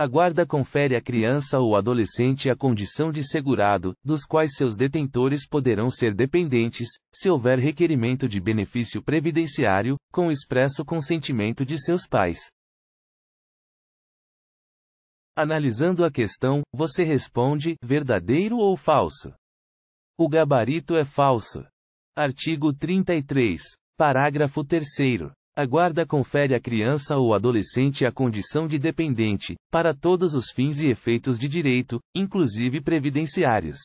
A guarda confere à criança ou adolescente a condição de segurado, dos quais seus detentores poderão ser dependentes, se houver requerimento de benefício previdenciário, com expresso consentimento de seus pais. Analisando a questão, você responde: verdadeiro ou falso? O gabarito é falso. Artigo 33, parágrafo 3. A guarda confere à criança ou adolescente a condição de dependente, para todos os fins e efeitos de direito, inclusive previdenciários.